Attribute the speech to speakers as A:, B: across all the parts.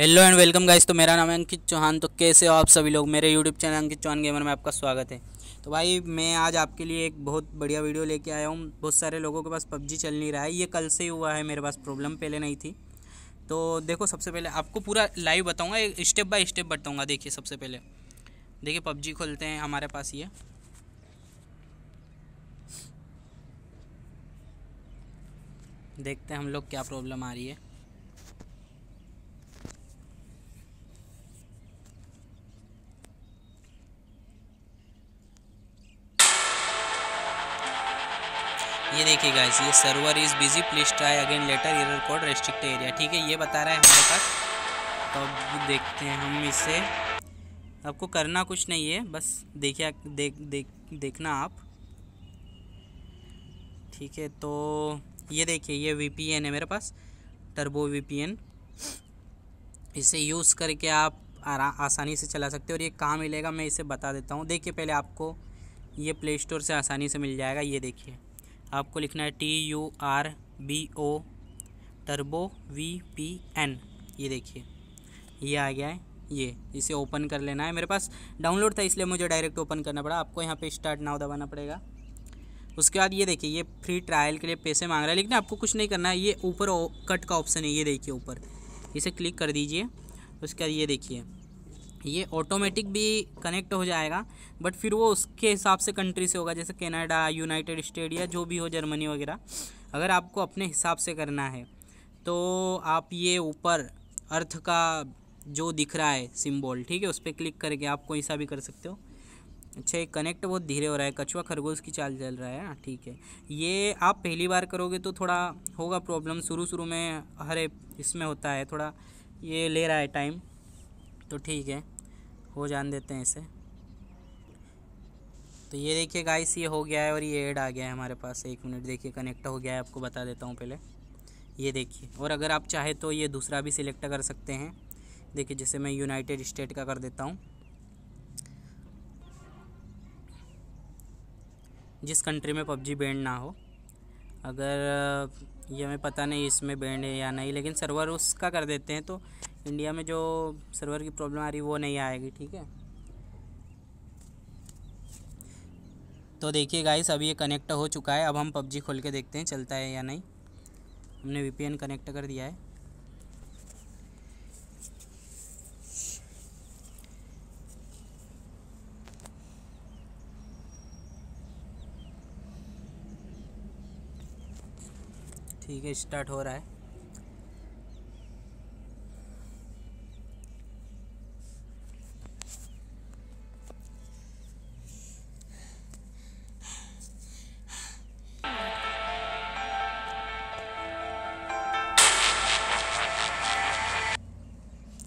A: hello and welcome guys तो मेरा नाम है अंकित चौहान तो कैसे हो आप सभी लोग मेरे YouTube channel Ankit Chauhan gamer में आपका स्वागत है तो भाई मैं आज आपके लिए एक बहुत बढ़िया वीडियो लेके आया हूँ बहुत सारे लोगों के पास पबजी चल नहीं रहा है ये कल से ही हुआ है मेरे पास प्रॉब्लम पहले नहीं थी तो देखो सबसे पहले आपको पूरा लाइव बताऊँगा एक स्टेप बाई स्टेप बताऊँगा देखिए सबसे पहले देखिए पबजी खोलते हैं हमारे पास ये देखते हैं हम लोग क्या प्रॉब्लम आ रही है ये देखिए गाइस ये server is busy please try again later error code restrict area ठीक है ये बता रहा है हमारे पास तो अब देखते हैं हम इसे आपको करना कुछ नहीं है बस देखिए देख देख देखना आप ठीक है तो ये देखिए ये वीपीएन है मेरे पास टर्बो वीपीएन इसे यूज़ करके आप आसानी से चला सकते हो और ये कहाँ मिलेगा मैं इसे बता देता हूँ देखिए पहले आपको ये प्ले स्टोर से आसानी से मिल जाएगा ये देखिए आपको लिखना है T U R B O turbo V P N ये देखिए ये आ गया है ये इसे ओपन कर लेना है मेरे पास डाउनलोड था इसलिए मुझे डायरेक्ट ओपन करना पड़ा आपको यहाँ पे स्टार्ट नाउ दबाना पड़ेगा उसके बाद ये देखिए ये फ्री ट्रायल के लिए पैसे मांग रहा है लेकिन आपको कुछ नहीं करना है ये ऊपर कट का ऑप्शन है ये देखिए ऊपर इसे क्लिक कर दीजिए उसके बाद ये देखिए ये ऑटोमेटिक भी कनेक्ट हो जाएगा बट फिर वो उसके हिसाब से कंट्री से होगा जैसे कनाडा यूनाइटेड स्टेट या जो भी हो जर्मनी वगैरह अगर आपको अपने हिसाब से करना है तो आप ये ऊपर अर्थ का जो दिख रहा है सिम्बॉल ठीक है उस पर क्लिक करके आप कोई सा भी कर सकते हो अच्छा ये कनेक्ट बहुत धीरे हो रहा है कछुआ खरगोश की चाल चल रहा है ठीक है ये आप पहली बार करोगे तो थोड़ा होगा प्रॉब्लम शुरू शुरू में हरे इसमें होता है थोड़ा ये ले रहा है टाइम तो ठीक है हो जान देते हैं इसे तो ये देखिए गाइस ये हो गया है और ये ऐड आ गया है हमारे पास एक मिनट देखिए कनेक्ट हो गया है आपको बता देता हूँ पहले ये देखिए और अगर आप चाहे तो ये दूसरा भी सिलेक्ट कर सकते हैं देखिए जैसे मैं यूनाइटेड स्टेट का कर देता हूँ जिस कंट्री में पबजी बैंड ना हो अगर ये हमें पता नहीं इसमें बैंड है या नहीं लेकिन सर्वर उसका कर देते हैं तो इंडिया में जो सर्वर की प्रॉब्लम आ रही वो नहीं आएगी ठीक है तो देखिए गाइस अभी ये कनेक्ट हो चुका है अब हम पबजी खोल के देखते हैं चलता है या नहीं हमने वीपीएन कनेक्ट कर दिया है ठीक है स्टार्ट हो रहा है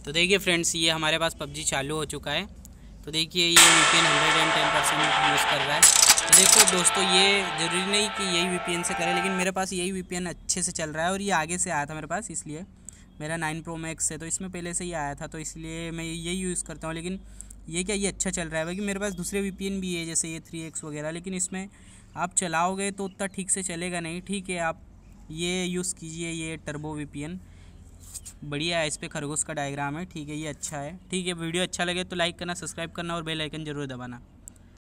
A: तो देखिए फ्रेंड्स ये हमारे पास पबजी चालू हो चुका है तो देखिए ये V P N hundred and ten percent use कर रहा है तो देखो दोस्तों ये ज़रूरी नहीं कि यही वी पी एन से करें लेकिन मेरे पास यही वी पी एन अच्छे से चल रहा है और ये आगे से आया था मेरे पास इसलिए मेरा नाइन प्रो मैक्स है तो इसमें पहले से ही आया था तो इसलिए मैं यही यूज़ करता हूँ लेकिन ये क्या ये अच्छा चल रहा है बाकी मेरे पास दूसरे वी पी एन भी है जैसे ये थ्री एक्स वगैरह लेकिन इसमें आप चलाओगे तो उतना ठीक से चलेगा नहीं ठीक है आप ये यूज़ कीजिए ये टर्बो वी पी एन बढ़िया है इस पर खरगोश का डायग्राम है ठीक है ये अच्छा है ठीक है वीडियो अच्छा लगे तो लाइक करना सब्सक्राइब करना और बेल आइकन जरूर दबाना